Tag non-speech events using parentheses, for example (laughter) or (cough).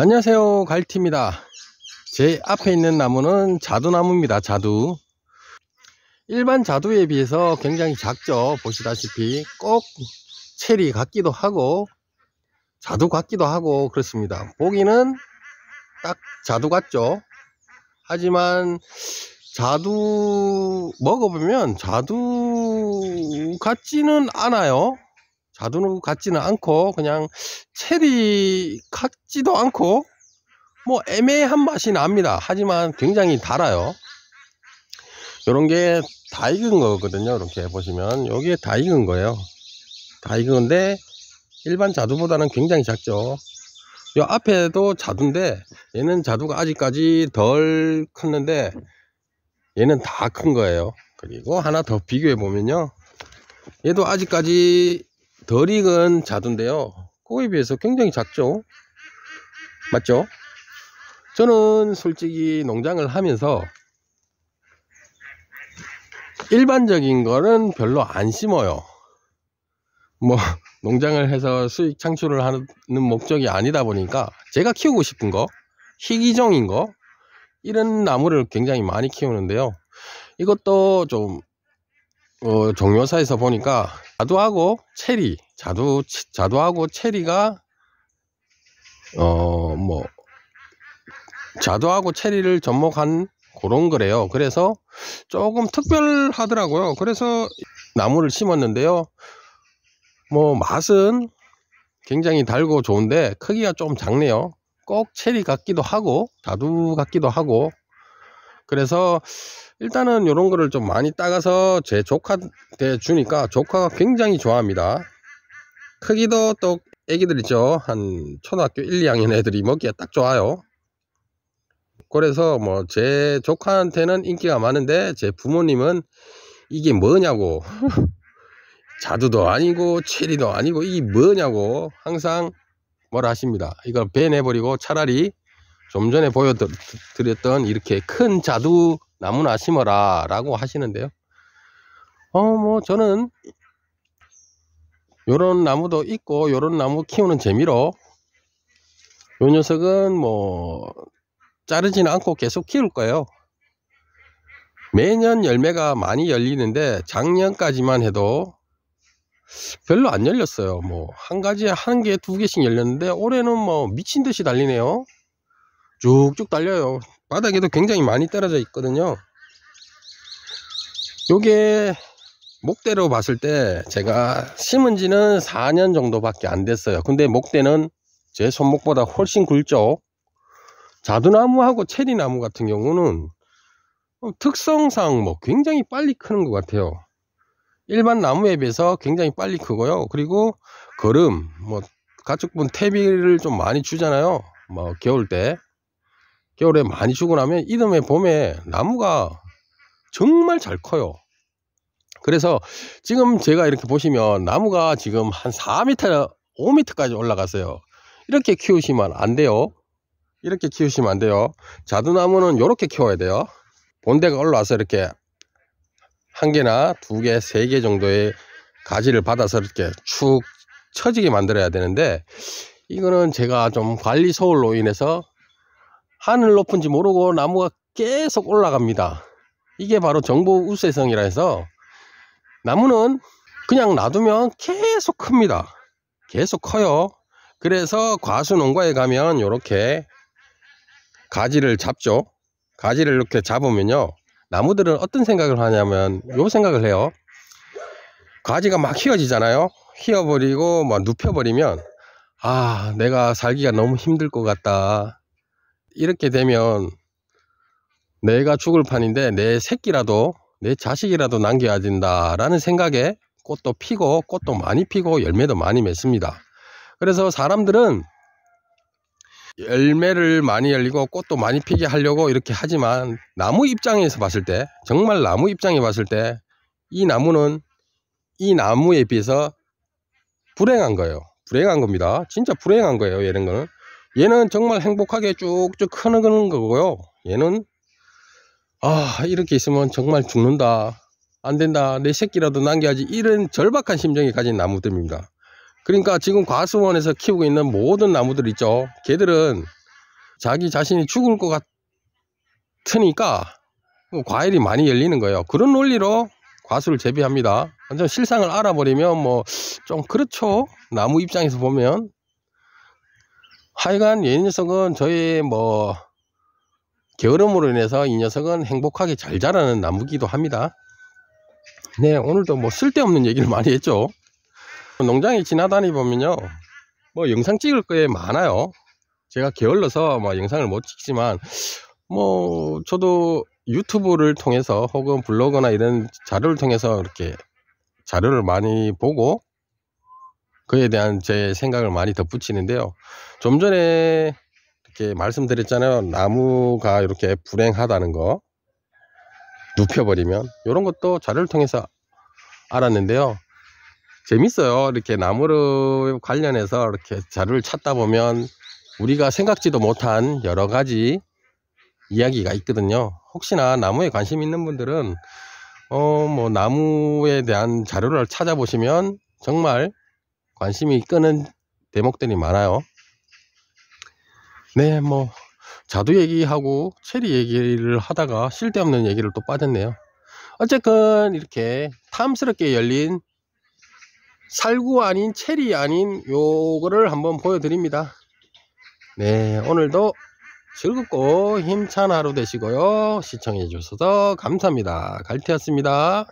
안녕하세요 갈티입니다 제 앞에 있는 나무는 자두나무입니다 자두 일반 자두에 비해서 굉장히 작죠 보시다시피 꼭 체리 같기도 하고 자두 같기도 하고 그렇습니다 보기는 딱 자두 같죠 하지만 자두 먹어보면 자두 같지는 않아요 자두는 같지는 않고 그냥 체리 같지도 않고 뭐 애매한 맛이 납니다 하지만 굉장히 달아요 요런게 다 익은 거거든요 이렇게 보시면 여기에 다 익은 거예요 다 익은데 일반 자두보다는 굉장히 작죠 요 앞에도 자두인데 얘는 자두가 아직까지 덜 컸는데 얘는 다 큰 거예요 그리고 하나 더 비교해 보면요 얘도 아직까지 덜 익은 자두인데요. 그거에 비해서 굉장히 작죠. 맞죠? 저는 솔직히 농장을 하면서 일반적인 거는 별로 안 심어요. 뭐 (laughs) 농장을 해서 수익 창출을 하는 목적이 아니다 보니까 제가 키우고 싶은 거 희귀종인 거 이런 나무를 굉장히 많이 키우는데요. 이것도 좀 어, 종묘사에서 보니까 아두하고 체리 자두 자두하고 체리가 어 뭐 자두하고 체리를 접목한 그런 거래요 그래서 조금 특별하더라고요 그래서 나무를 심었는데요 뭐 맛은 굉장히 달고 좋은데 크기가 좀 작네요 꼭 체리 같기도 하고 자두 같기도 하고 그래서 일단은 이런 거를 좀 많이 따가서 제 조카한테 주니까 조카가 굉장히 좋아합니다 크기도 또 애기들 있죠. 한 초등학교 1, 2학년 애들이 먹기에 딱 좋아요. 그래서 뭐 제 조카한테는 인기가 많은데 제 부모님은 이게 뭐냐고 (laughs) 자두도 아니고 체리도 아니고 이게 뭐냐고 항상 뭐라 하십니다. 이걸 배내버리고 차라리 좀 전에 보여드렸던 이렇게 큰 자두 나무나 심어라 라고 하시는데요. 어, 뭐 저는 요런 나무도 있고 요런 나무 키우는 재미로 요 녀석은 뭐 자르지는 않고 계속 키울 거예요 매년 열매가 많이 열리는데 작년까지만 해도 별로 안 열렸어요 뭐 한 가지에 한 개 두 개씩 열렸는데 올해는 뭐 미친 듯이 달리네요 쭉쭉 달려요 바닥에도 굉장히 많이 떨어져 있거든요 요게 목대로 봤을 때 제가 심은 지는 4년 정도밖에 안 됐어요. 근데 목대는 제 손목보다 훨씬 굵죠. 자두나무하고 체리나무 같은 경우는 특성상 뭐 굉장히 빨리 크는 것 같아요. 일반 나무에 비해서 굉장히 빨리 크고요. 그리고 거름, 뭐 가축분 퇴비를 좀 많이 주잖아요. 뭐 겨울 때 겨울에 많이 주고 나면 이듬해 봄에 나무가 정말 잘 커요. 그래서 지금 제가 이렇게 보시면 나무가 지금 한 4m, 5m까지 올라갔어요. 이렇게 키우시면 안 돼요. 이렇게 키우시면 안 돼요. 자두나무는 이렇게 키워야 돼요. 본대가 올라와서 이렇게 한 개나 두 개, 세 개 정도의 가지를 받아서 이렇게 축 처지게 만들어야 되는데 이거는 제가 좀 관리 소홀로 인해서 하늘 높은지 모르고 나무가 계속 올라갑니다. 이게 바로 정보 우세성이라 해서 나무는 그냥 놔두면 계속 큽니다. 계속 커요. 그래서 과수농가에 가면 이렇게 가지를 잡죠. 가지를 이렇게 잡으면요. 나무들은 어떤 생각을 하냐면 요 생각을 해요. 가지가 막 휘어지잖아요. 휘어버리고 막 눕혀버리면 아 내가 살기가 너무 힘들 것 같다. 이렇게 되면 내가 죽을 판인데 내 새끼라도 내 자식이라도 남겨야 된다라는 생각에 꽃도 피고 꽃도 많이 피고 열매도 많이 맺습니다. 그래서 사람들은 열매를 많이 열리고 꽃도 많이 피게 하려고 이렇게 하지만 나무 입장에서 봤을 때 정말 나무 입장에 봤을 때 이 나무는 이 나무에 비해서 불행한 거예요. 불행한 겁니다. 진짜 불행한 거예요. 얘는 거는 얘는 정말 행복하게 쭉쭉 크는 거고요. 얘는 아 이렇게 있으면 정말 죽는다 안된다 내 새끼라도 남겨야지 이런 절박한 심정이 가진 나무들입니다 그러니까 지금 과수원에서 키우고 있는 모든 나무들 있죠 걔들은 자기 자신이 죽을 것 같으니까 뭐 과일이 많이 열리는 거예요 그런 논리로 과수를 재배합니다 완전 실상을 알아버리면 뭐 좀 그렇죠 나무 입장에서 보면 하여간 얘 녀석은 저희뭐 게으름으로 인해서 이 녀석은 행복하게 잘 자라는 나무기도 합니다. 네, 오늘도 뭐 쓸데없는 얘기를 많이 했죠. 농장에 지나다니 보면요. 뭐 영상 찍을 게 많아요. 제가 게을러서 막 뭐 영상을 못 찍지만 뭐 저도 유튜브를 통해서 혹은 블로그나 이런 자료를 통해서 이렇게 자료를 많이 보고 그에 대한 제 생각을 많이 덧붙이는데요. 좀 전에 이렇게 말씀드렸잖아요. 나무가 이렇게 불행하다는 거 눕혀버리면 이런 것도 자료를 통해서 알았는데요. 재밌어요. 이렇게 나무를 관련해서 이렇게 자료를 찾다 보면 우리가 생각지도 못한 여러 가지 이야기가 있거든요. 혹시나 나무에 관심 있는 분들은 어 뭐 나무에 대한 자료를 찾아보시면 정말 관심이 끄는 대목들이 많아요. 네, 뭐 자두 얘기하고 체리 얘기를 하다가 쓸데없는 얘기를 또 빠졌네요. 어쨌건 이렇게 탐스럽게 열린 살구 아닌 체리 아닌 요거를 한번 보여드립니다. 네, 오늘도 즐겁고 힘찬 하루 되시고요. 시청해주셔서 감사합니다. 갈티였습니다.